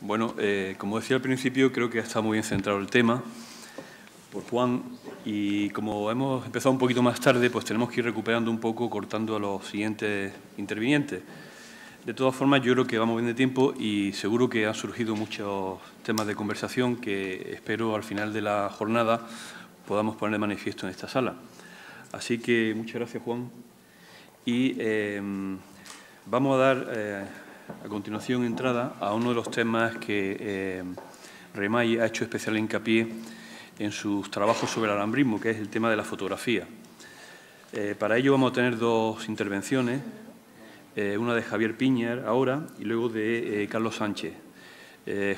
Bueno, eh, como decía al principio, creo que ha estado muy bien centrado el tema por Juan y como hemos empezado un poquito más tarde, pues tenemos que ir recuperando un poco, cortando a los siguientes intervinientes. De todas formas, yo creo que vamos bien de tiempo y seguro que han surgido muchos temas de conversación que espero al final de la jornada podamos poner de manifiesto en esta sala. Así que muchas gracias, Juan. Y eh, vamos a dar... Eh, a continuación entrada a uno de los temas que eh, Remay ha hecho especial hincapié en sus trabajos sobre el alambrismo, que es el tema de la fotografía. Eh, para ello vamos a tener dos intervenciones, eh, una de Javier Piñer, ahora y luego de Carlos Sánchez.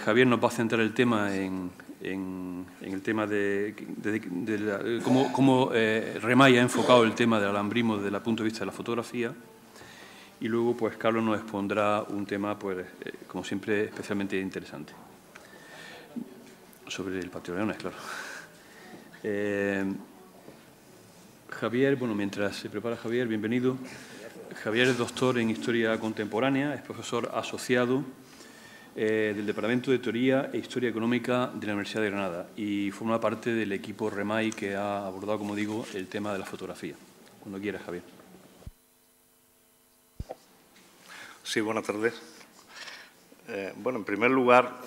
Javier nos va a centrar el tema en, el tema de, cómo Remay ha enfocado el tema del alambrismo desde el punto de vista de la fotografía y luego pues Carlos nos expondrá un tema, pues, eh, como siempre, especialmente interesante. Sobre el patio de Leones, claro. Eh, Javier, bueno, mientras se prepara Javier, bienvenido. Javier es doctor en Historia Contemporánea, es profesor asociado eh, del Departamento de Teoría e Historia Económica de la Universidad de Granada y forma parte del equipo REMAI que ha abordado, como digo, el tema de la fotografía. Cuando quieras, Javier. Sí, buenas tardes. Eh, bueno, en primer lugar,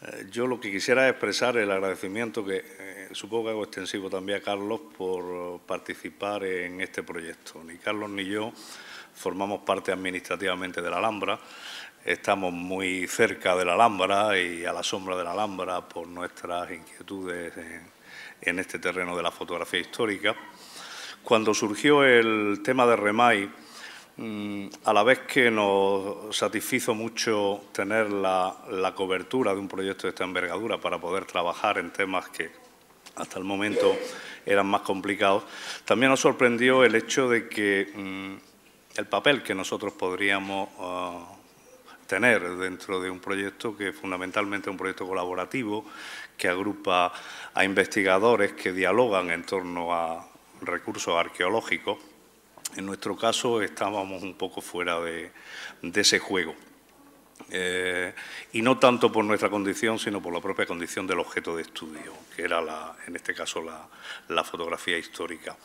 eh, yo lo que quisiera es expresar el agradecimiento que eh, supongo que hago extensivo también a Carlos por participar en este proyecto. Ni Carlos ni yo formamos parte administrativamente de la Alhambra, estamos muy cerca de la Alhambra y a la sombra de la Alhambra por nuestras inquietudes en, en este terreno de la fotografía histórica. Cuando surgió el tema de Remay, Mm, a la vez que nos satisfizo mucho tener la, cobertura de un proyecto de esta envergadura para poder trabajar en temas que hasta el momento eran más complicados, también nos sorprendió el hecho de que mm, el papel que nosotros podríamos ah, tener dentro de un proyecto que fundamentalmente es un proyecto colaborativo, que agrupa a investigadores que dialogan en torno a recursos arqueológicos, en nuestro caso estábamos un poco fuera de, ese juego. Eh, y no tanto por nuestra condición, sino por la propia condición del objeto de estudio, que era la, en este caso la, fotografía histórica.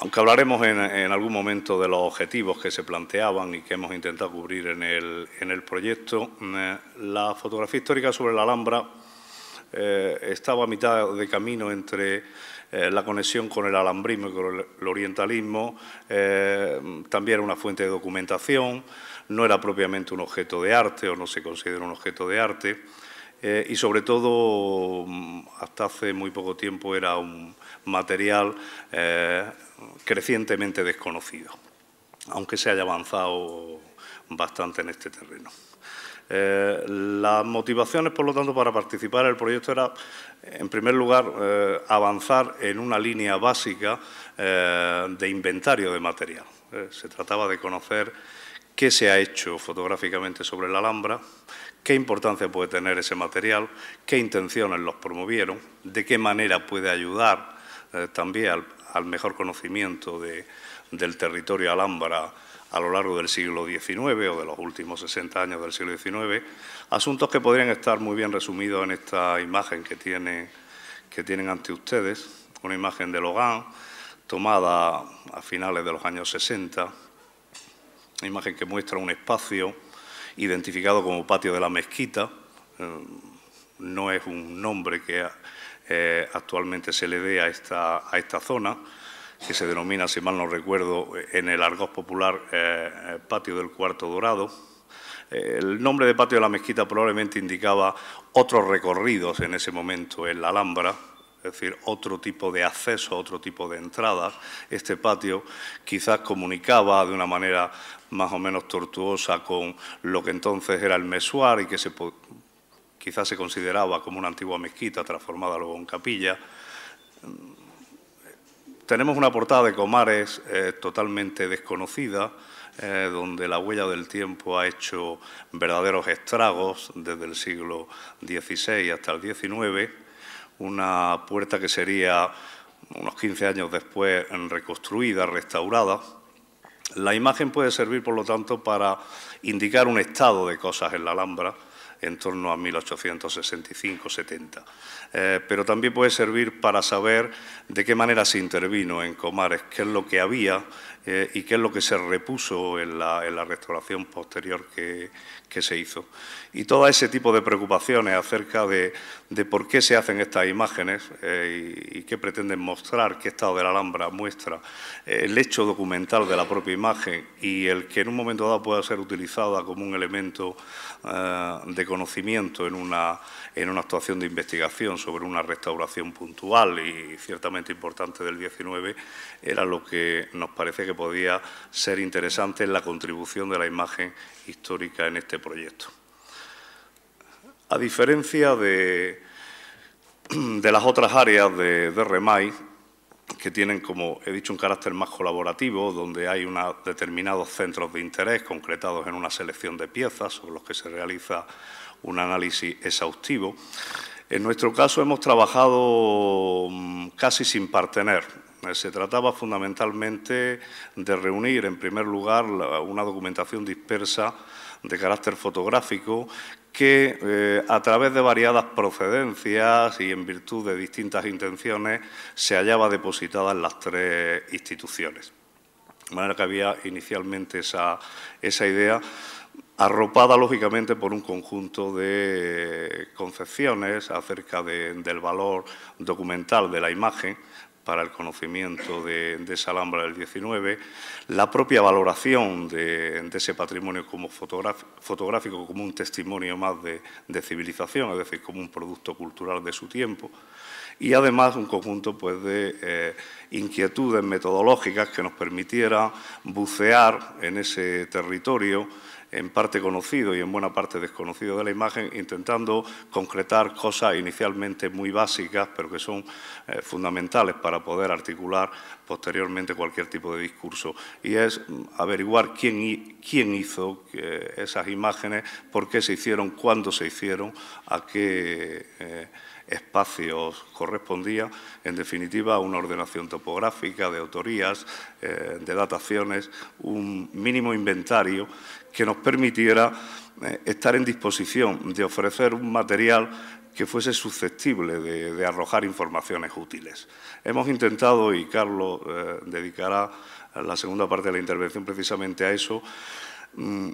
aunque hablaremos en, algún momento de los objetivos que se planteaban y que hemos intentado cubrir en el, proyecto, eh, la fotografía histórica sobre la Alhambra eh, estaba a mitad de camino entre eh, la conexión con el alambrismo y con el, orientalismo, eh, también era una fuente de documentación, no era propiamente un objeto de arte o no se considera un objeto de arte. y sobre todo mm, hasta hace muy poco tiempo era un material crecientemente desconocido, aunque se haya avanzado bastante en este terreno. Eh, las motivaciones, por lo tanto, para participar en el proyecto era, en primer lugar, eh, avanzar en una línea básica eh, de inventario de material. se trataba de conocer qué se ha hecho fotográficamente sobre la Alhambra, qué importancia puede tener ese material, qué intenciones los promovieron, de qué manera puede ayudar también al, mejor conocimiento del territorio Alhambra a lo largo del siglo XIX o de los últimos 60 años del siglo XIX, asuntos que podrían estar muy bien resumidos en esta imagen que, tienen ante ustedes, una imagen de Logan tomada a finales de los años 60, una imagen que muestra un espacio identificado como patio de la mezquita, eh, no es un nombre que eh, actualmente se le dé a esta zona, que se denomina, si mal no recuerdo, eh, en el argot popular eh, eh, Patio del Cuarto Dorado. El nombre de Patio de la Mezquita probablemente indicaba otros recorridos en ese momento en la Alhambra, es decir, otro tipo de acceso, otro tipo de entradas. Este patio quizás comunicaba de una manera más o menos tortuosa con lo que entonces era el mesuar y que se, quizás se consideraba como una antigua mezquita transformada luego en capilla. Tenemos una portada de Comares eh, totalmente desconocida, eh, donde la huella del tiempo ha hecho verdaderos estragos desde el siglo XVI hasta el XIX, una puerta que sería unos 15 años después reconstruida, restaurada. La imagen puede servir, por lo tanto, para indicar un estado de cosas en la Alhambra, en torno a 1865-70. Eh, pero también puede servir para saber de qué manera se intervino en Comares, qué es lo que había eh, y qué es lo que se repuso en la, restauración posterior que, se hizo. Y todo ese tipo de preocupaciones acerca de, por qué se hacen estas imágenes eh, y, qué pretenden mostrar, qué estado de la Alhambra muestra, eh, el hecho documental de la propia imagen y el que en un momento dado pueda ser utilizada como un elemento de conocimiento en una, en una actuación de investigación sobre una restauración puntual y ciertamente importante del 19, era lo que nos parece que podía ser interesante la contribución de la imagen histórica en este proyecto. A diferencia de, las otras áreas de, REMAI, que tienen, como he dicho, un carácter más colaborativo, donde hay determinados centros de interés concretados en una selección de piezas sobre los que se realiza un análisis exhaustivo. En nuestro caso hemos trabajado mm, casi sin partener, eh, se trataba fundamentalmente de reunir, en primer lugar, una documentación dispersa de carácter fotográfico que eh, a través de variadas procedencias y en virtud de distintas intenciones se hallaba depositada en las tres instituciones. De manera que había inicialmente esa, idea arropada lógicamente por un conjunto de concepciones acerca del valor documental de la imagen para el conocimiento de, esa Alhambra del 19, la propia valoración de, ese patrimonio como fotográfico, como un testimonio más de, civilización, es decir, como un producto cultural de su tiempo, y además un conjunto pues, de eh, inquietudes metodológicas que nos permitiera bucear en ese territorio en parte conocido y en buena parte desconocido de la imagen, intentando concretar cosas inicialmente muy básicas, pero que son eh, fundamentales para poder articular posteriormente cualquier tipo de discurso. Y es mm, averiguar quién, hizo eh, esas imágenes, por qué se hicieron, cuándo se hicieron, a qué... Eh, espacios correspondía, en definitiva, una ordenación topográfica de autorías, de dataciones, un mínimo inventario que nos permitiera eh, estar en disposición de ofrecer un material que fuese susceptible de, arrojar informaciones útiles. Hemos intentado, y Carlos eh, dedicará la segunda parte de la intervención precisamente a eso, mm,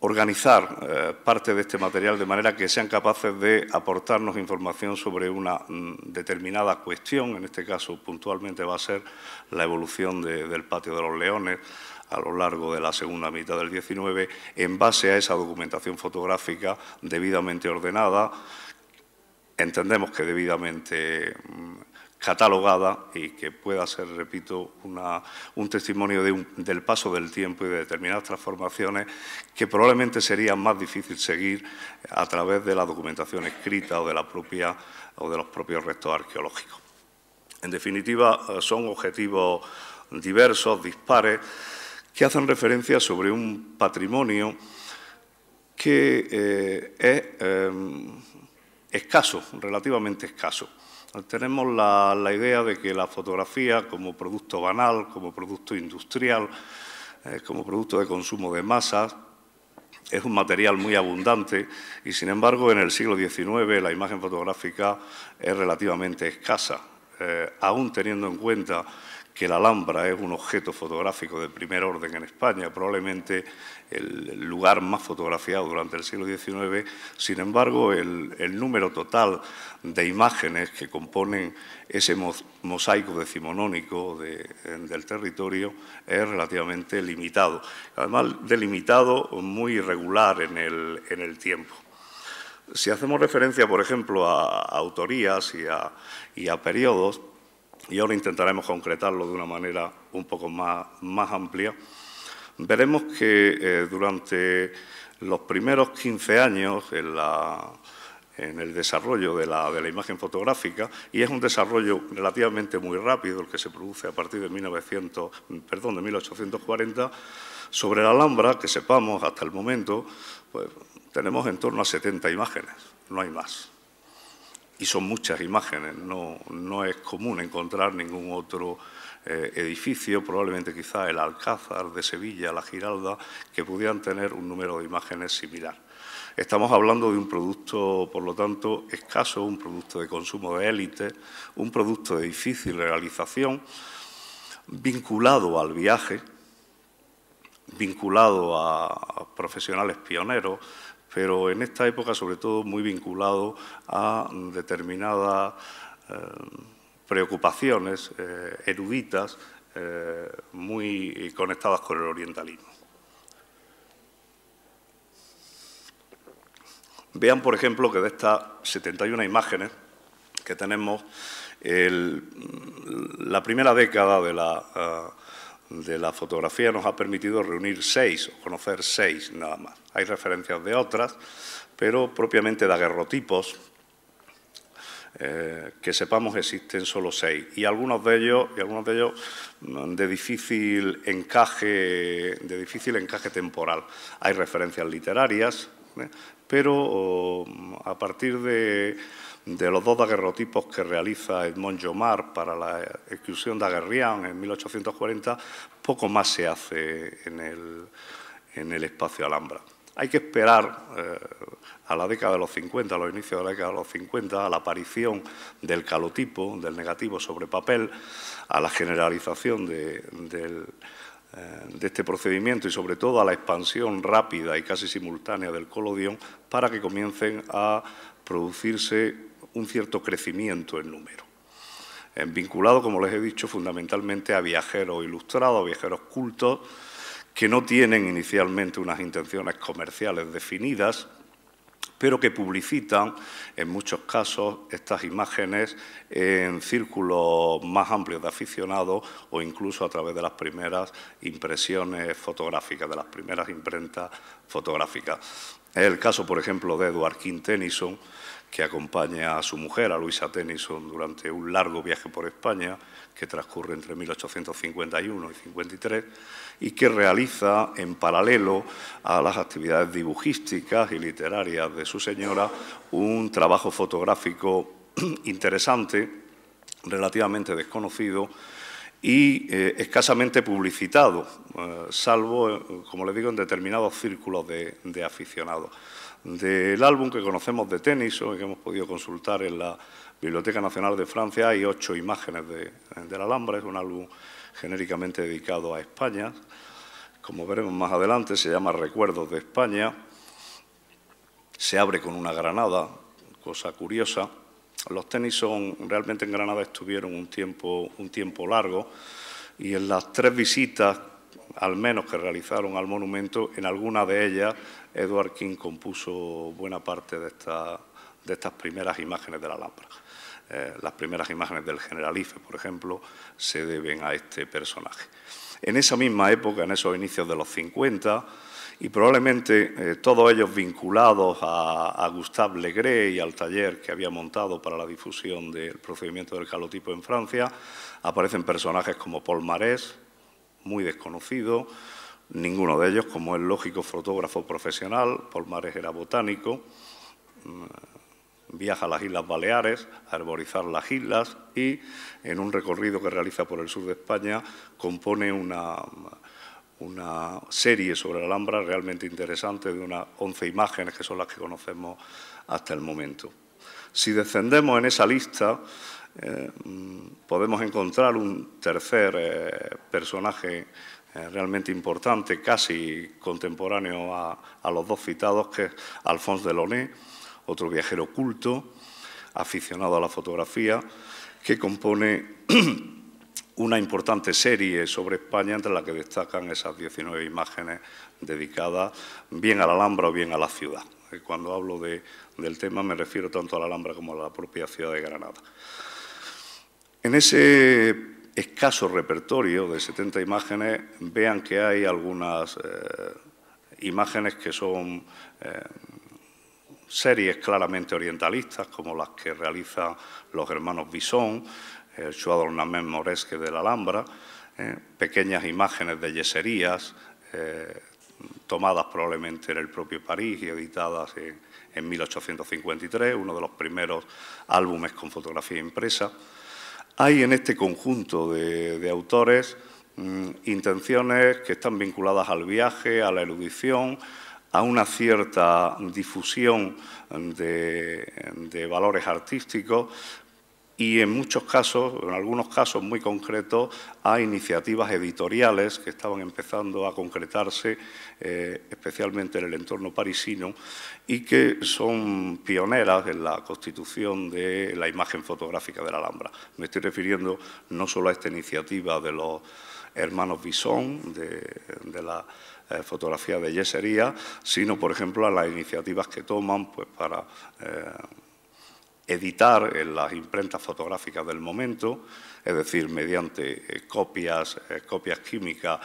organizar eh, parte de este material de manera que sean capaces de aportarnos información sobre una mm, determinada cuestión, en este caso puntualmente va a ser la evolución del patio de los leones, a lo largo de la segunda mitad del 19 en base a esa documentación fotográfica debidamente ordenada, entendemos que debidamente mm, catalogada y que pueda ser, repito, un testimonio del paso del tiempo y de determinadas transformaciones que probablemente sería más difícil seguir a través de la documentación escrita o de, la propia, o de los propios restos arqueológicos. En definitiva, eh, son objetivos diversos, dispares, que hacen referencia sobre un patrimonio que eh, es eh, escaso, relativamente escaso. Tenemos la, idea de que la fotografía como producto banal, como producto industrial, eh, como producto de consumo de masas, es un material muy abundante y, sin embargo, en el siglo XIX la imagen fotográfica es relativamente escasa, aún teniendo en cuenta que la Alhambra es un objeto fotográfico de primer orden en España, probablemente el lugar más fotografiado durante el siglo XIX. Sin embargo, el, número total de imágenes que componen ese mosaico decimonónico del territorio es relativamente limitado, además delimitado muy irregular en el, tiempo. Si hacemos referencia, por ejemplo, a, autorías y a periodos, y ahora intentaremos concretarlo de una manera un poco más, amplia, veremos que eh, durante los primeros 15 años en, el desarrollo de la, imagen fotográfica, y es un desarrollo relativamente muy rápido el que se produce a partir de, 1900, de 1840, sobre la Alhambra, que sepamos hasta el momento, pues, tenemos en torno a 70 imágenes, no hay más y son muchas imágenes, no, es común encontrar ningún otro eh, edificio, probablemente quizá el Alcázar de Sevilla, la Giralda, que pudieran tener un número de imágenes similar. Estamos hablando de un producto, por lo tanto, escaso, un producto de consumo de élite, un producto de difícil realización, vinculado al viaje, vinculado a profesionales pioneros, pero en esta época sobre todo muy vinculado a determinadas eh, preocupaciones eh, eruditas eh, muy conectadas con el orientalismo. Vean, por ejemplo, que de estas 71 imágenes que tenemos, la primera década de la de la fotografía nos ha permitido reunir seis o conocer seis nada más. Hay referencias de otras, pero propiamente de aguerrotipos, eh, que sepamos existen solo seis y algunos de ellos y algunos de ellos mm, de difícil encaje de difícil encaje temporal. Hay referencias literarias, ¿eh? pero mm, a partir de de los dos daguerrotipos que realiza Edmond Jomar para la exclusión de Aguerrián en 1840, poco más se hace en el, en el espacio Alhambra. Hay que esperar eh, a la década de los 50, a los inicios de la década de los 50, a la aparición del calotipo, del negativo sobre papel, a la generalización de, eh, de este procedimiento y sobre todo a la expansión rápida y casi simultánea del colodión para que comiencen a producirse un cierto crecimiento en número, eh, vinculado, como les he dicho, fundamentalmente a viajeros ilustrados, viajeros cultos, que no tienen inicialmente unas intenciones comerciales definidas, pero que publicitan en muchos casos estas imágenes en círculos más amplios de aficionados o incluso a través de las primeras impresiones fotográficas, de las primeras imprentas fotográficas. Es el caso, por ejemplo, de Edward King Tennyson, que acompaña a su mujer, a Luisa Tennyson, durante un largo viaje por España, que transcurre entre 1851 y 53, y que realiza en paralelo a las actividades dibujísticas y literarias de su señora un trabajo fotográfico interesante, relativamente desconocido, y eh, escasamente publicitado, eh, salvo, eh, como le digo, en determinados círculos de, aficionados. Del álbum que conocemos de tenis o que hemos podido consultar en la Biblioteca Nacional de Francia hay ocho imágenes de, la Alhambra, es un álbum genéricamente dedicado a España. Como veremos más adelante, se llama Recuerdos de España. Se abre con una granada, cosa curiosa los tenis realmente en Granada estuvieron un tiempo, un tiempo largo y en las tres visitas, al menos que realizaron al monumento, en alguna de ellas Edward King compuso buena parte de, de estas primeras imágenes de la lámpara. Eh, las primeras imágenes del generalife, por ejemplo, se deben a este personaje. En esa misma época, en esos inicios de los 50, y probablemente eh, todos ellos vinculados a, a, Gustave Legré y al taller que había montado para la difusión del procedimiento del calotipo en Francia, aparecen personajes como Paul Marés, muy desconocido, ninguno de ellos, como el lógico, fotógrafo profesional, Paul Marés era botánico, mm, viaja a las Islas Baleares a herborizar las islas y en un recorrido que realiza por el sur de España compone una una serie sobre la Alhambra realmente interesante de unas 11 imágenes que son las que conocemos hasta el momento. Si descendemos en esa lista, eh, podemos encontrar un tercer eh, personaje eh, realmente importante, casi contemporáneo a, los dos citados, que es Alphonse Delonay, otro viajero culto, aficionado a la fotografía, que compone una importante serie sobre España, entre la que destacan esas 19 imágenes dedicadas bien a la Alhambra o bien a la ciudad. Cuando hablo del tema me refiero tanto a la Alhambra como a la propia ciudad de Granada. En ese escaso repertorio de 70 imágenes, vean que hay algunas eh, imágenes que son... Eh, series claramente orientalistas, como las que realizan los hermanos Bison, el eh, Chuador Moresque de la Alhambra, eh, pequeñas imágenes de yeserías eh, tomadas probablemente en el propio París y editadas en, 1853, uno de los primeros álbumes con fotografía impresa. Hay en este conjunto de, autores mm, intenciones que están vinculadas al viaje, a la erudición, a una cierta difusión de, valores artísticos y en muchos casos, en algunos casos muy concretos, a iniciativas editoriales que estaban empezando a concretarse, eh, especialmente en el entorno parisino, y que son pioneras en la constitución de la imagen fotográfica de la Alhambra. Me estoy refiriendo no solo a esta iniciativa de los hermanos Bison, de la eh, fotografía de yesería, sino, por ejemplo, a las iniciativas que toman pues, para eh, editar en las imprentas fotográficas del momento, es decir, mediante eh, copias, copias químicas,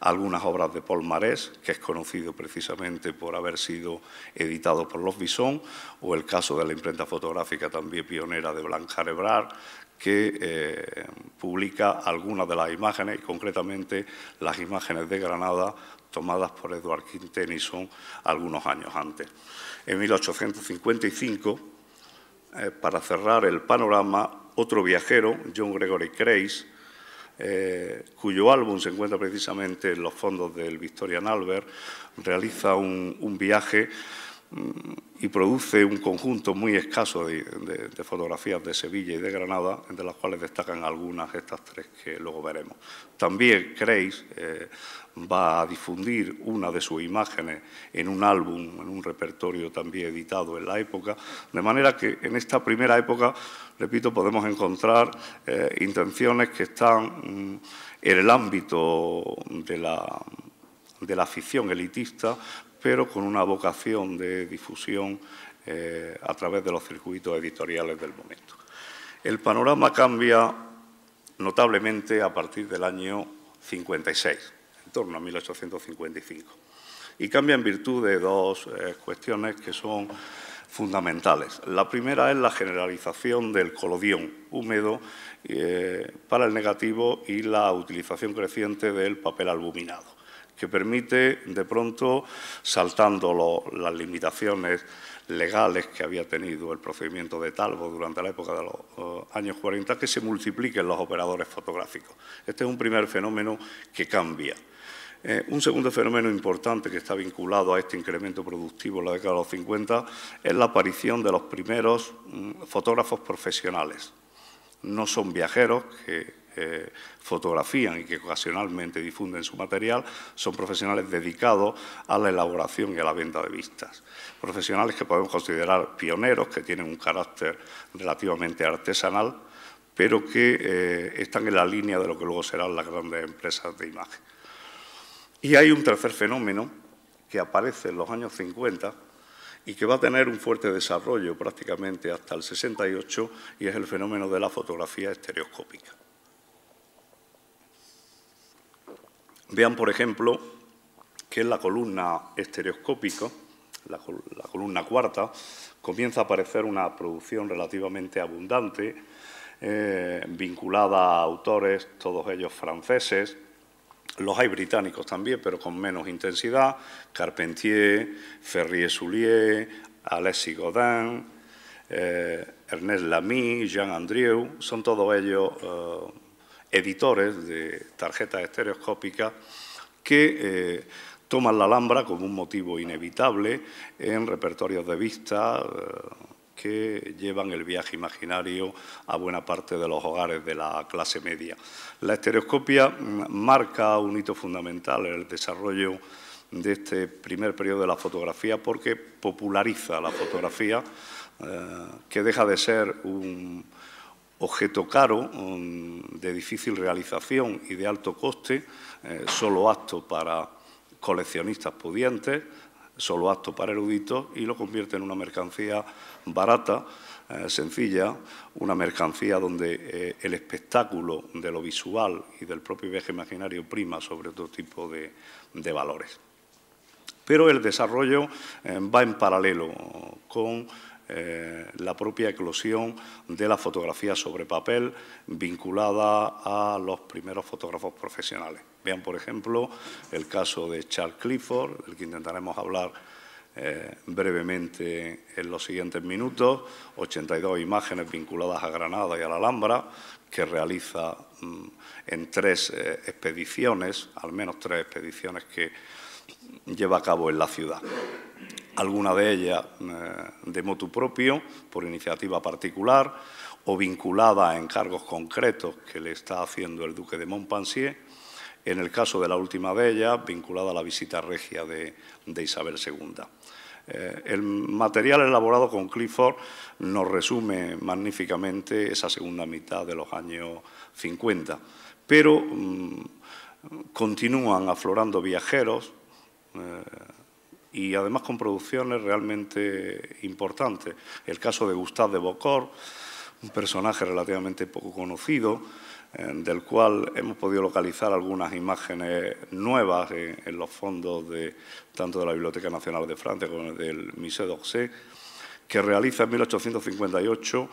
algunas obras de Paul Marés, que es conocido precisamente por haber sido editado por los Bison, o el caso de la imprenta fotográfica también pionera de Blanca Ebrard, que eh, publica algunas de las imágenes, y concretamente las imágenes de Granada tomadas por Edward King Tennyson algunos años antes. En 1855, eh, para cerrar el panorama, otro viajero, John Gregory Crace, eh, cuyo álbum se encuentra precisamente en los fondos del Victorian Albert, realiza un viaje Mm, y produce un conjunto muy escaso de, fotografías de Sevilla y de Granada, entre las cuales destacan algunas, estas tres que luego veremos. También creéis, eh, va a difundir una de sus imágenes en un álbum, en un repertorio también editado en la época, de manera que en esta primera época, repito, podemos encontrar eh, intenciones que están mm, en el ámbito de la de la afición elitista, pero con una vocación de difusión eh, a través de los circuitos editoriales del momento. El panorama cambia notablemente a partir del año 56, en torno a 1855, y cambia en virtud de dos eh, cuestiones que son fundamentales. La primera es la generalización del colodión húmedo eh, para el negativo y la utilización creciente del papel albuminado que permite, de pronto, saltando las limitaciones legales que había tenido el procedimiento de Talvo durante la época de los eh, años 40, que se multipliquen los operadores fotográficos. Este es un primer fenómeno que cambia. Eh, un segundo fenómeno importante que está vinculado a este incremento productivo en la década de los 50 es la aparición de los primeros mm, fotógrafos profesionales. No son viajeros, que eh, fotografían y que ocasionalmente difunden su material son profesionales dedicados a la elaboración y a la venta de vistas. Profesionales que podemos considerar pioneros, que tienen un carácter relativamente artesanal, pero que eh, están en la línea de lo que luego serán las grandes empresas de imagen. Y hay un tercer fenómeno que aparece en los años 50 y que va a tener un fuerte desarrollo prácticamente hasta el 68 y es el fenómeno de la fotografía estereoscópica. Vean, por ejemplo, que en la columna estereoscópica, la, columna cuarta, comienza a aparecer una producción relativamente abundante, eh, vinculada a autores, todos ellos franceses, los hay británicos también, pero con menos intensidad, Carpentier, Ferrier-Soulier, Alexis Godin, eh, Ernest Lamy, Jean Andrieu, son todos ellos eh, editores de tarjetas estereoscópicas que eh, toman la Alhambra como un motivo inevitable en repertorios de vista eh, que llevan el viaje imaginario a buena parte de los hogares de la clase media. La estereoscopia mm, marca un hito fundamental en el desarrollo de este primer periodo de la fotografía porque populariza la fotografía, eh, que deja de ser un objeto caro, mm, de difícil realización y de alto coste, eh, solo apto para coleccionistas pudientes, solo apto para eruditos, y lo convierte en una mercancía barata, eh, sencilla, una mercancía donde eh, el espectáculo de lo visual y del propio viaje imaginario prima sobre otro tipo de, de valores. Pero el desarrollo va en paralelo con eh, la propia eclosión de la fotografía sobre papel vinculada a los primeros fotógrafos profesionales. Vean, por ejemplo, el caso de Charles Clifford, del que intentaremos hablar eh, brevemente en los siguientes minutos, 82 imágenes vinculadas a Granada y a la Alhambra, que realiza mm, en tres eh, expediciones, al menos tres expediciones que lleva a cabo en la ciudad alguna de ellas eh, de motu propio, por iniciativa particular, o vinculada a encargos concretos que le está haciendo el duque de Montpensier, en el caso de la última de ellas, vinculada a la visita regia de, Isabel II. Eh, el material elaborado con Clifford nos resume magníficamente esa segunda mitad de los años 50, pero mm, continúan aflorando viajeros, eh, y además con producciones realmente importantes. El caso de Gustave de Bocor, un personaje relativamente poco conocido, eh, del cual hemos podido localizar algunas imágenes nuevas en, los fondos de, tanto de la Biblioteca Nacional de Francia como del Musée d'Orsay, que realiza en 1858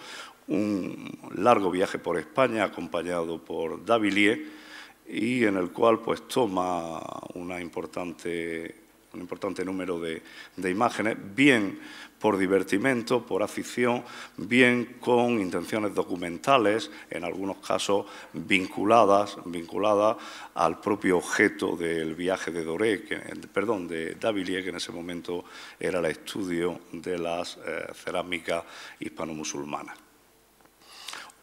un largo viaje por España acompañado por Davilier, y en el cual pues toma una importante un importante número de, imágenes, bien por divertimento, por afición, bien con intenciones documentales, en algunos casos vinculadas, al propio objeto del viaje de Doré, que, perdón, de que en ese momento era el estudio de las eh, cerámicas hispano-musulmanas.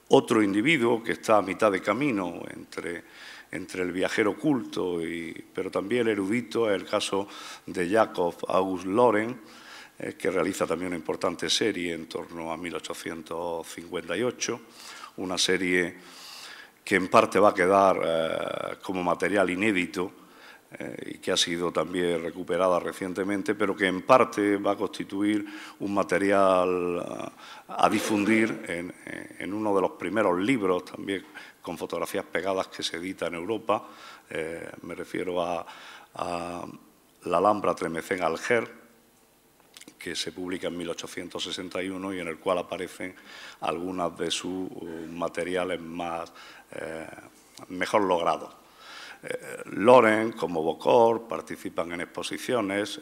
Otro individuo que está a mitad de camino entre entre el viajero culto, y, pero también el erudito, es el caso de Jacob August Loren, eh, que realiza también una importante serie en torno a 1858, una serie que en parte va a quedar eh, como material inédito eh, y que ha sido también recuperada recientemente, pero que en parte va a constituir un material a, difundir en, en, uno de los primeros libros también con fotografías pegadas que se edita en Europa. Eh, me refiero a, La Alhambra Tremecén Alger, que se publica en 1861 y en el cual aparecen algunas de sus uh, materiales más, eh, mejor logrados. Eh, Loren, como Bocor, participan en exposiciones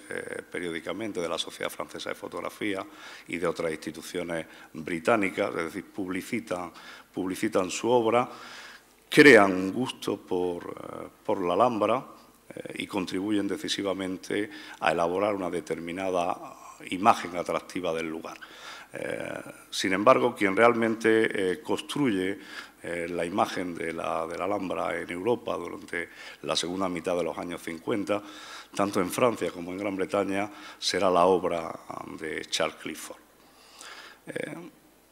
periódicamente de la Sociedad Francesa de Fotografía y de otras instituciones británicas, es decir, publicitan publicitan su obra, crean un gusto eh, por, la Alhambra eh, y contribuyen decisivamente a elaborar una determinada imagen atractiva del lugar. Eh, sin embargo, quien realmente construye la imagen de la, de la, Alhambra en Europa durante la segunda mitad de los años 50, tanto en Francia como en Gran Bretaña, será la obra de Charles Clifford.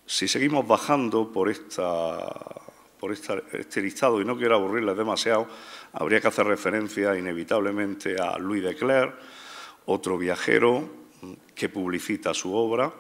Si seguimos bajando por, esta, por este listado, y no quiero aburrirles demasiado, habría que hacer referencia inevitablemente a Louis de Clerc, otro viajero que publicita su obra,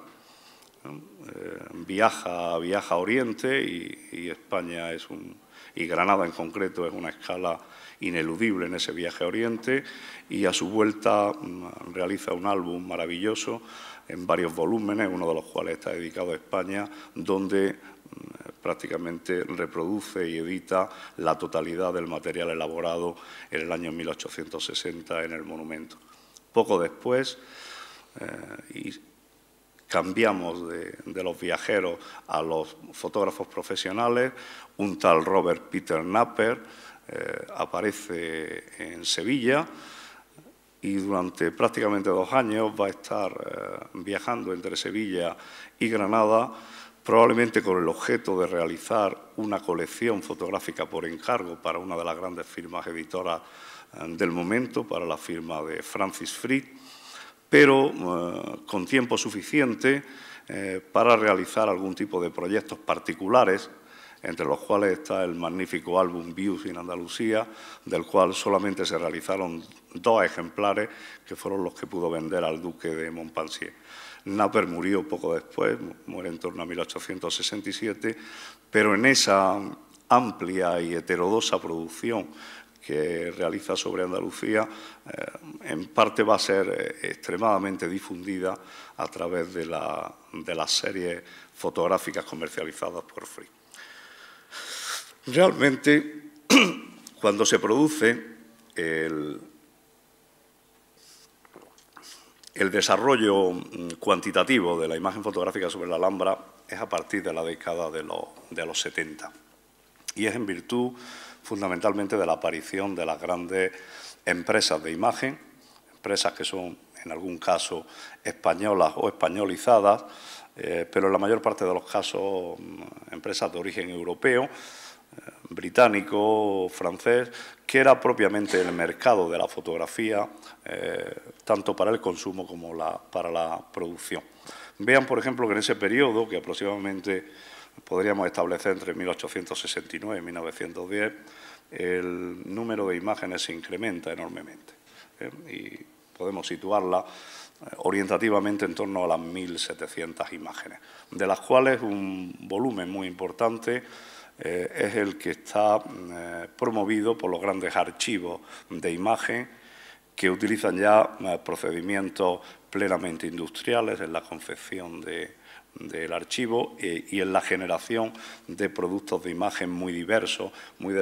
eh, viaja, viaja a Oriente y, España es un, y Granada en concreto es una escala ineludible en ese viaje a Oriente y a su vuelta mm, realiza un álbum maravilloso en varios volúmenes, uno de los cuales está dedicado a España, donde mm, prácticamente reproduce y edita la totalidad del material elaborado en el año 1860 en el monumento. Poco después, eh, y cambiamos de, los viajeros a los fotógrafos profesionales, un tal Robert Peter Napper eh, aparece en Sevilla, y durante prácticamente dos años va a estar eh, viajando entre Sevilla y Granada, probablemente con el objeto de realizar una colección fotográfica por encargo para una de las grandes firmas editoras eh, del momento, para la firma de Francis Fried, pero eh, con tiempo suficiente para realizar algún tipo de proyectos particulares entre los cuales está el magnífico álbum Views in Andalucía, del cual solamente se realizaron dos ejemplares, que fueron los que pudo vender al duque de Montpensier. Napper murió poco después, muere en torno a 1867, pero en esa amplia y heterodosa producción que realiza sobre Andalucía, eh, en parte va a ser eh, extremadamente difundida a través de, de las series fotográficas comercializadas por Free. Realmente, cuando se produce el, desarrollo mm, cuantitativo de la imagen fotográfica sobre la Alhambra es a partir de la década de los, 70 y es en virtud fundamentalmente de la aparición de las grandes empresas de imagen, empresas que son en algún caso españolas o españolizadas, eh, pero en la mayor parte de los casos mm, empresas de origen europeo, británico, francés, que era propiamente el mercado de la fotografía, eh, tanto para el consumo como para la producción. Vean, por ejemplo, que en ese periodo, que aproximadamente podríamos establecer entre 1869 y 1910, el número de imágenes se incrementa enormemente ¿eh? y podemos situarla eh, orientativamente en torno a las 1.700 imágenes, de las cuales un volumen muy importante eh, es el que está eh, promovido por los grandes archivos de imagen que utilizan ya eh, procedimientos plenamente industriales en la confección del archivo y en la generación de productos de imagen muy diversos, muy,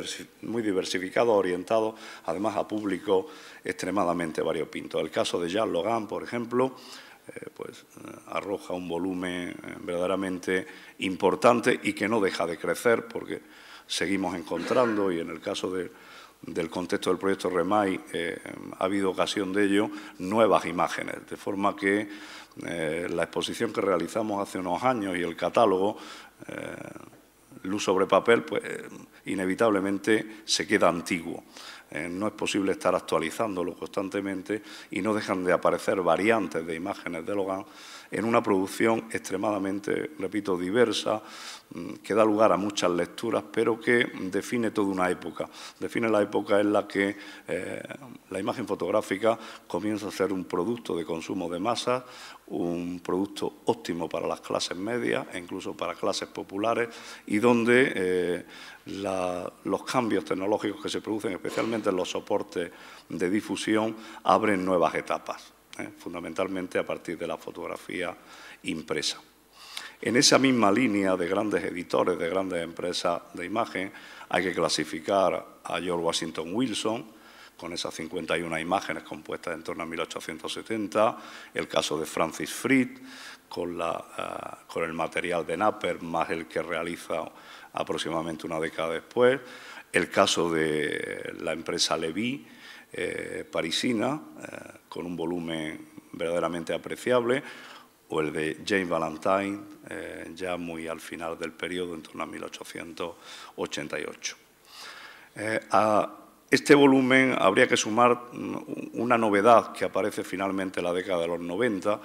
muy diversificados, orientados además a públicos extremadamente variopinto. El caso de Jean Logan, por ejemplo, eh, pues, eh, arroja un volumen eh, verdaderamente importante y que no deja de crecer porque seguimos encontrando y en el caso del contexto del proyecto REMAI ha habido ocasión de ello, nuevas imágenes, de forma que la exposición que realizamos hace unos años y el catálogo luz sobre papel, pues inevitablemente se queda antiguo. Eh, no es posible estar actualizándolo constantemente y no dejan de aparecer variantes de imágenes de Logan en una producción extremadamente, repito, diversa, mm, que da lugar a muchas lecturas, pero que define toda una época. Define la época en la que eh, la imagen fotográfica comienza a ser un producto de consumo de masa, un producto óptimo para las clases medias e incluso para clases populares y donde eh, los cambios tecnológicos que se producen, especialmente en los soportes de difusión, abren nuevas etapas. Eh, fundamentalmente a partir de la fotografía impresa. En esa misma línea de grandes editores, de grandes empresas de imagen, hay que clasificar a George Washington Wilson, con esas 51 imágenes compuestas en torno a 1870, el caso de Francis Fritz, con, eh, con el material de Napper, más el que realiza aproximadamente una década después, el caso de la empresa Levy, eh, parisina, eh, con un volumen verdaderamente apreciable, o el de Jane Valentine, eh, ya muy al final del periodo, en torno a 1888. a este volumen habría que sumar mm, una novedad que aparece finalmente en la década de los 90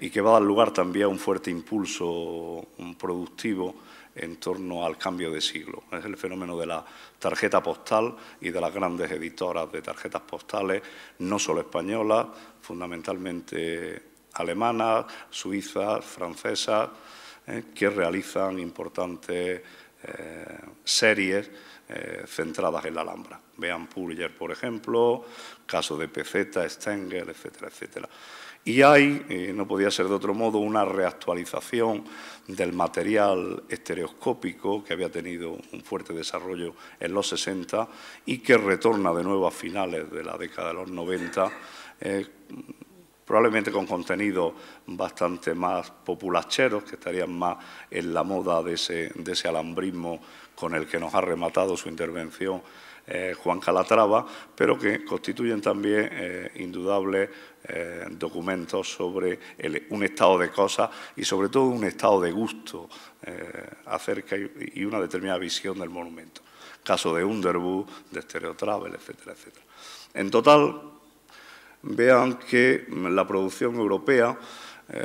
y que va a dar lugar también a un fuerte impulso mm, productivo en torno al cambio de siglo. Es el fenómeno de la tarjeta postal y de las grandes editoras de tarjetas postales, no solo españolas, fundamentalmente alemanas, suizas, francesas, eh, que realizan importantes eh, series eh, centradas en la Alhambra. Vean Purger, por ejemplo, caso de PZ, Stengel, etcétera, etcétera. Y hay, eh, no podía ser de otro modo, una reactualización del material estereoscópico que había tenido un fuerte desarrollo en los 60 y que retorna de nuevo a finales de la década de los 90, eh, probablemente con contenidos bastante más populacheros, que estarían más en la moda de ese, de ese alambrismo con el que nos ha rematado su intervención eh, Juan Calatrava, pero que constituyen también eh, indudables eh, documentos sobre un estado de cosas y sobre todo un estado de gusto acerca y, una determinada visión del monumento. Caso de Underwood, de Stereo etcétera, etcétera. En total, vean que la producción europea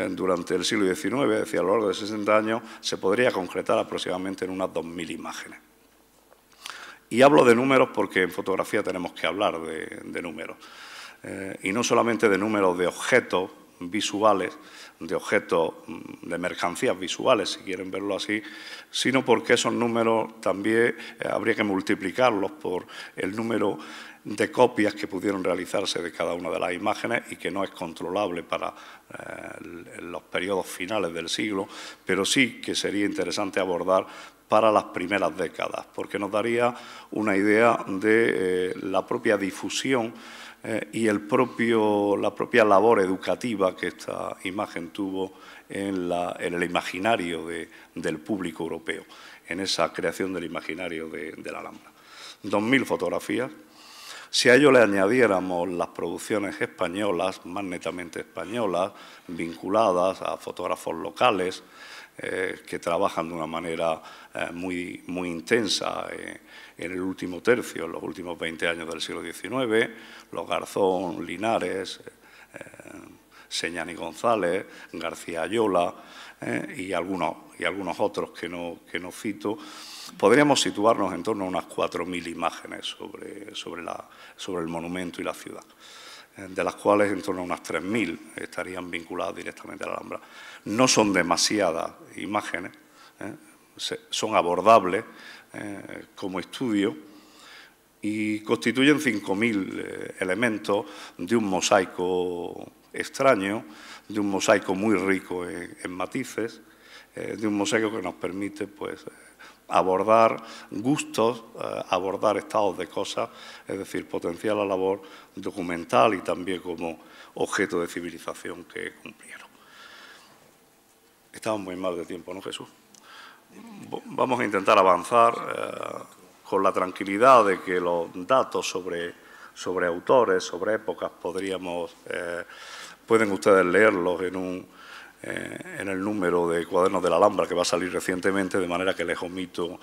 durante el siglo XIX, es decir, a lo largo de 60 años, se podría concretar aproximadamente en unas 2.000 imágenes. Y hablo de números porque en fotografía tenemos que hablar de, números. Eh, y no solamente de números de objetos visuales, de objetos mm, de mercancías visuales, si quieren verlo así, sino porque esos números también eh, habría que multiplicarlos por el número de copias que pudieron realizarse de cada una de las imágenes y que no es controlable para eh, los periodos finales del siglo, pero sí que sería interesante abordar para las primeras décadas, porque nos daría una idea de eh, la propia difusión eh, y el propio, la propia labor educativa que esta imagen tuvo en, la, en el imaginario del público europeo, en esa creación del imaginario de, la Alhambra. 2.000 fotografías. Si a ello le añadiéramos las producciones españolas, más netamente españolas, vinculadas a fotógrafos locales, eh, que trabajan de una manera eh, muy, muy intensa eh, en el último tercio, en los últimos 20 años del siglo XIX, los Garzón, Linares, Señani González, García Ayola y, algunos, y algunos otros que no, cito, podríamos situarnos en torno a unas 4.000 imágenes sobre el monumento y la ciudad. Eh, de las cuales en torno a unas 3.000 estarían vinculadas directamente a la Alhambra. No son demasiadas imágenes, ¿eh? son abordables eh, como estudio y constituyen 5.000 elementos de un mosaico extraño, de un mosaico muy rico en, matices, de un mosaico que nos permite pues, abordar gustos, eh, abordar estados de cosas, es decir, potenciar la labor documental y también como objeto de civilización que cumplieron. Estamos muy mal de tiempo, ¿no, Jesús? Vamos a intentar avanzar eh, con la tranquilidad de que los datos sobre, sobre autores, sobre épocas, podríamos, eh, pueden ustedes leerlos en un eh, en el número de cuadernos de la Alhambra que va a salir recientemente, de manera que les omito,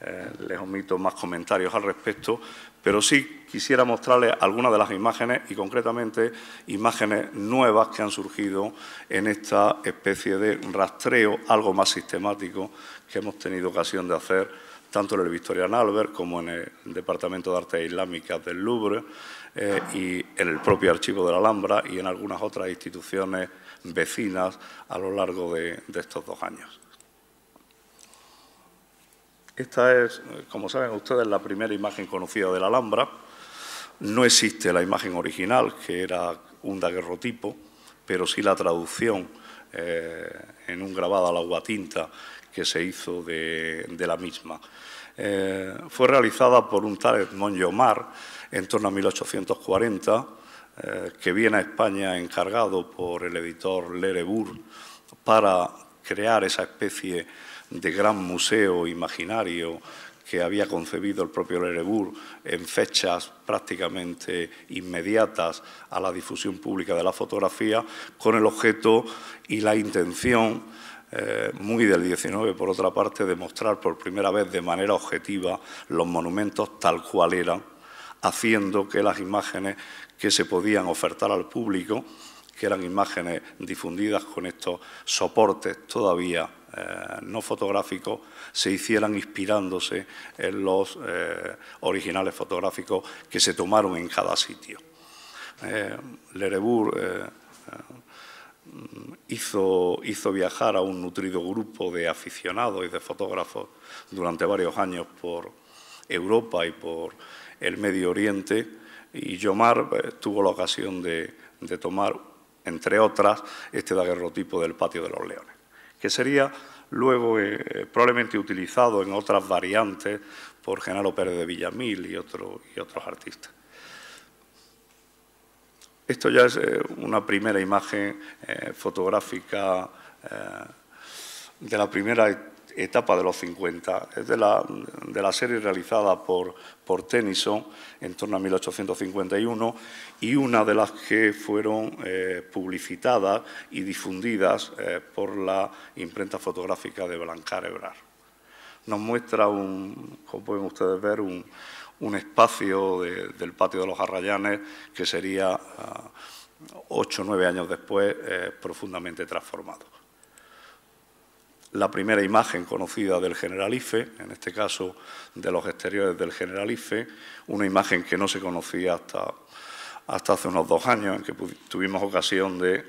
eh, les más comentarios al respecto, pero sí quisiera mostrarles algunas de las imágenes y concretamente imágenes nuevas que han surgido en esta especie de rastreo algo más sistemático que hemos tenido ocasión de hacer tanto en el Victorian Albert como en el Departamento de Artes e Islámicas del Louvre eh, y en el propio Archivo de la Alhambra y en algunas otras instituciones vecinas a lo largo de, estos dos años. Esta es, como saben ustedes, la primera imagen conocida de la Alhambra. No existe la imagen original, que era un daguerrotipo, pero sí la traducción eh, en un grabado a la tinta que se hizo de, la misma. Eh, fue realizada por un tal Edmond en torno a 1840 eh, que viene a España encargado por el editor Lerebur para crear esa especie de gran museo imaginario que había concebido el propio Lerebur en fechas prácticamente inmediatas a la difusión pública de la fotografía, con el objeto y la intención eh, muy del 19, por otra parte, de mostrar por primera vez de manera objetiva los monumentos tal cual eran, haciendo que las imágenes que se podían ofertar al público, que eran imágenes difundidas con estos soportes todavía eh, no fotográficos, se hicieran inspirándose en los eh, originales fotográficos que se tomaron en cada sitio. Eh, Lerebur eh, hizo viajar a un nutrido grupo de aficionados y de fotógrafos durante varios años por Europa y por el Medio Oriente, y Yomar eh, tuvo la ocasión de, tomar, entre otras, este daguerrotipo del patio de los leones, que sería luego eh, eh, probablemente utilizado en otras variantes por Genaro Pérez de Villamil y, otros artistas. Esto ya es una primera imagen fotográfica de la primera etapa de los 50. Es de la, serie realizada por, por Tennyson en torno a 1851 y una de las que fueron eh, publicitadas y difundidas eh, por la imprenta fotográfica de Blancar Ebrar. Nos muestra, un, como pueden ustedes ver, un, espacio del patio de los Arrayanes que sería... Ah, ocho o nueve años después, eh, profundamente transformado la primera imagen conocida del Generalife, en este caso de los exteriores del Generalife, una imagen que no se conocía hasta, hasta hace unos dos años, en que tuvimos ocasión de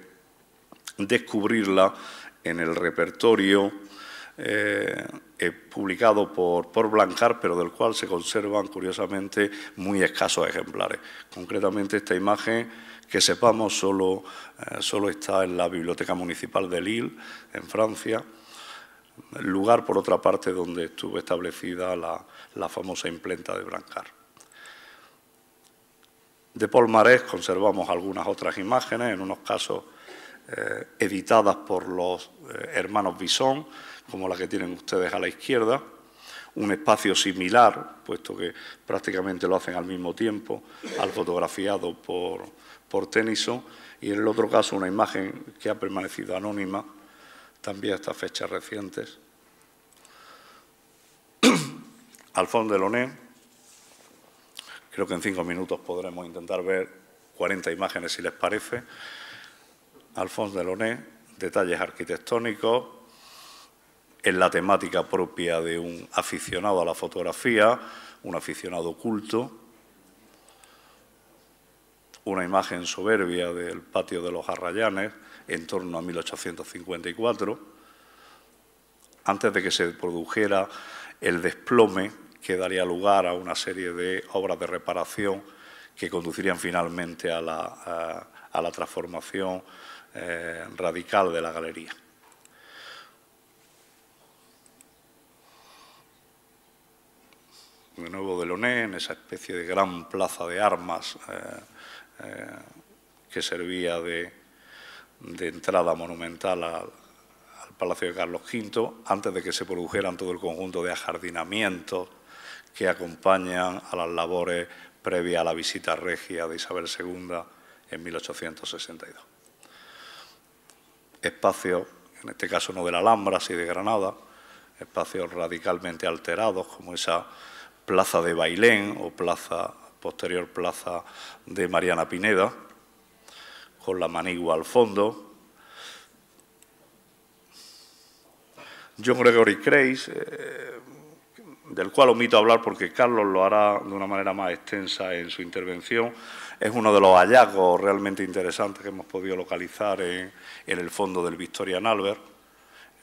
descubrirla en el repertorio eh, eh, publicado por, por pero del cual se conservan, curiosamente, muy escasos ejemplares. Concretamente, esta imagen, que sepamos, solo, eh, solo está en la Biblioteca Municipal de Lille, en Francia, lugar, por otra parte, donde estuvo establecida la, la famosa imprenta de Brancar. De Marés conservamos algunas otras imágenes, en unos casos eh, editadas por los eh, hermanos Bison, como la que tienen ustedes a la izquierda, un espacio similar, puesto que prácticamente lo hacen al mismo tiempo, al fotografiado por, por Tennyson, y en el otro caso una imagen que ha permanecido anónima, también estas fechas recientes. Alfonso de Loné, creo que en cinco minutos podremos intentar ver 40 imágenes si les parece. Alfonso de Loné, detalles arquitectónicos, en la temática propia de un aficionado a la fotografía, un aficionado culto, una imagen soberbia del patio de los Arrayanes, en torno a 1854, antes de que se produjera el desplome que daría lugar a una serie de obras de reparación que conducirían finalmente a la, transformación eh, radical de la galería. De nuevo de Loné, en esa especie de gran plaza de armas eh, eh, que servía de, de entrada monumental al, Palacio de Carlos V, antes de que se produjeran todo el conjunto de ajardinamientos que acompañan a las labores previas a la visita regia de Isabel II en 1862. Espacios, en este caso no de la Alhambra, sino de Granada, espacios radicalmente alterados, como esa plaza de Bailén o plaza, posterior plaza de Mariana Pineda, con la manigua al fondo. John Gregory Crace, eh, del cual omito hablar porque Carlos lo hará de una manera más extensa en su intervención, es uno de los hallazgos realmente interesantes que hemos podido localizar en, el fondo del Victorian Albert,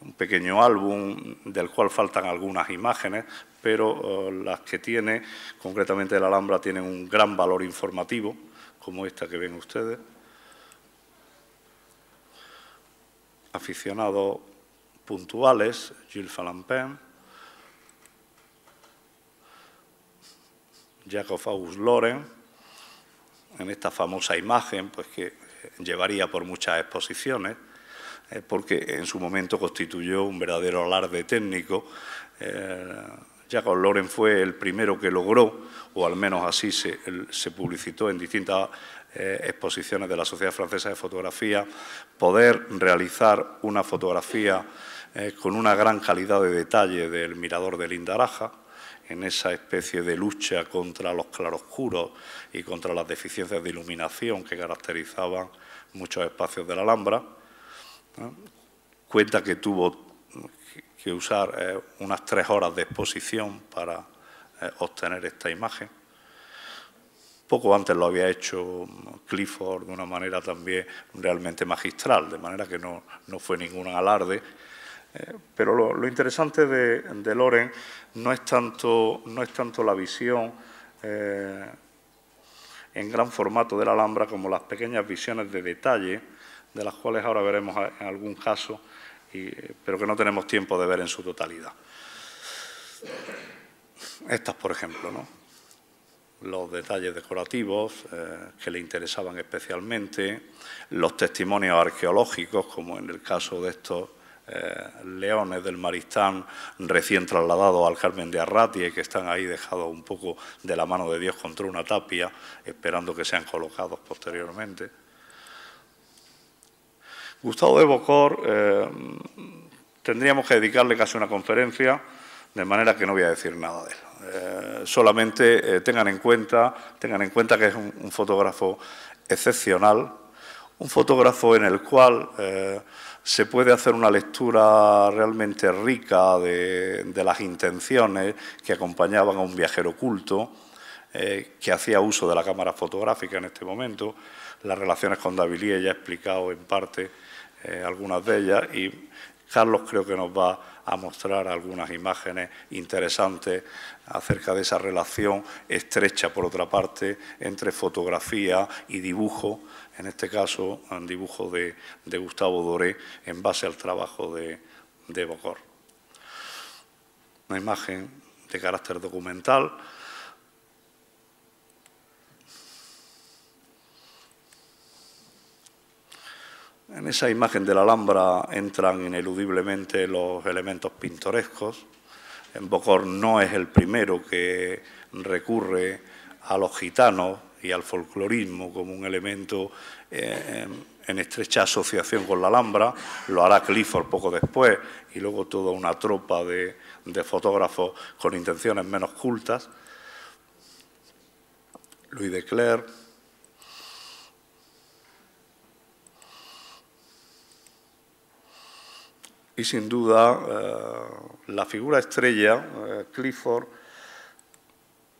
un pequeño álbum del cual faltan algunas imágenes, pero eh, las que tiene, concretamente la Alhambra, tienen un gran valor informativo, como esta que ven ustedes. aficionados puntuales, Gilles Falampin, Jacob August Loren, en esta famosa imagen pues, que llevaría por muchas exposiciones, eh, porque en su momento constituyó un verdadero alarde técnico. Eh, Jacob Loren fue el primero que logró, o al menos así se, se publicitó en distintas eh, exposiciones de la Sociedad Francesa de Fotografía, poder realizar una fotografía eh, con una gran calidad de detalle del mirador de Lindaraja, en esa especie de lucha contra los claroscuros y contra las deficiencias de iluminación que caracterizaban muchos espacios de la Alhambra. Cuenta que tuvo que usar eh, unas tres horas de exposición para obtener esta imagen. Poco antes lo había hecho Clifford de una manera también realmente magistral, de manera que no, fue ningún alarde. Eh, pero lo, interesante de, Loren no es tanto, no es tanto la visión eh, en gran formato de la Alhambra como las pequeñas visiones de detalle, de las cuales ahora veremos en algún caso, pero que no tenemos tiempo de ver en su totalidad. Estas, por ejemplo, ¿no? los detalles decorativos eh, que le interesaban especialmente, los testimonios arqueológicos, como en el caso de estos eh, leones del Maristán recién trasladados al Carmen de Arratia y que están ahí dejados un poco de la mano de Dios contra una tapia, esperando que sean colocados posteriormente. Gustavo de Bocor, eh, tendríamos que dedicarle casi una conferencia, de manera que no voy a decir nada de él. Eh, solamente eh, tengan, en cuenta, tengan en cuenta que es un, fotógrafo excepcional, un fotógrafo en el cual eh, se puede hacer una lectura realmente rica de, las intenciones que acompañaban a un viajero culto que hacía uso de la cámara fotográfica en este momento. Las relaciones con Davilie ya he explicado en parte algunas de ellas y Carlos creo que nos va a a mostrar algunas imágenes interesantes acerca de esa relación estrecha, por otra parte, entre fotografía y dibujo, en este caso, un dibujo de, Gustavo Doré en base al trabajo de, de Bocor. Una imagen de carácter documental En esa imagen de la Alhambra entran ineludiblemente los elementos pintorescos. En Bocor no es el primero que recurre a los gitanos y al folclorismo como un elemento eh, en estrecha asociación con la Alhambra, lo hará Clifford poco después, y luego toda una tropa de, de fotógrafos con intenciones menos cultas. Louis de Clerc, y sin duda eh, la figura estrella, eh, Clifford,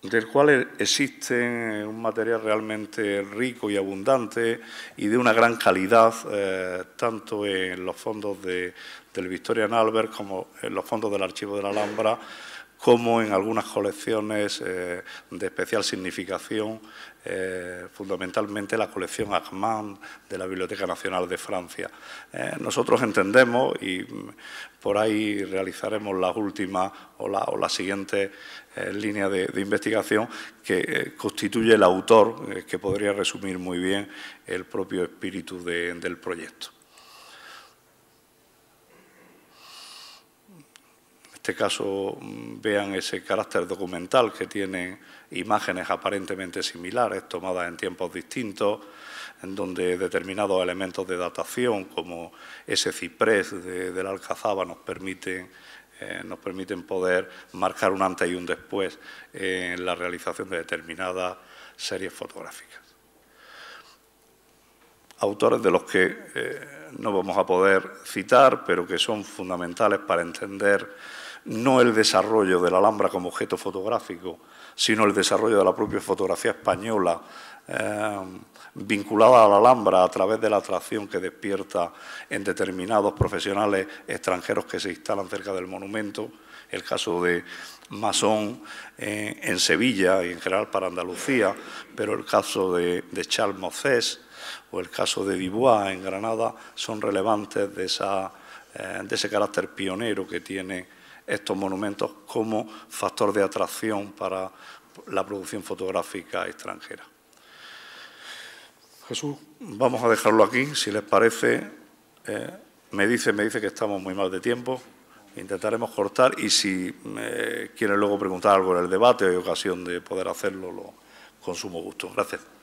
del cual e-, existe un material realmente rico y abundante y de una gran calidad, eh, tanto en los fondos del Victorian Albert como en los fondos del Archivo de la Alhambra, como en algunas colecciones de especial significación eh, fundamentalmente la colección Armand de la Biblioteca Nacional de Francia. Eh, nosotros entendemos, y mm, por ahí realizaremos la última o la, siguiente eh, línea de, investigación, que constituye el autor, que podría resumir muy bien el propio espíritu del proyecto. este caso mm, vean ese carácter documental que tienen imágenes aparentemente similares, tomadas en tiempos distintos, en donde determinados elementos de datación, como ese ciprés de, del Alcazaba, nos permiten, eh, nos permiten poder marcar un antes y un después en la realización de determinadas series fotográficas. Autores de los que eh, no vamos a poder citar, pero que son fundamentales para entender no el desarrollo de la Alhambra como objeto fotográfico, sino el desarrollo de la propia fotografía española eh, vinculada a la Alhambra a través de la atracción que despierta en determinados profesionales extranjeros que se instalan cerca del monumento, el caso de Masón eh, en Sevilla y en general para Andalucía, pero el caso de, Charles Mocés o el caso de Dubois en Granada son relevantes de eh, ese carácter pionero que tiene estos monumentos como factor de atracción para la producción fotográfica extranjera. Jesús, vamos a dejarlo aquí, si les parece. Eh, me dice, me dice que estamos muy mal de tiempo. Intentaremos cortar y si eh, quieren luego preguntar algo en el debate, hay ocasión de poder hacerlo, con sumo gusto. Gracias.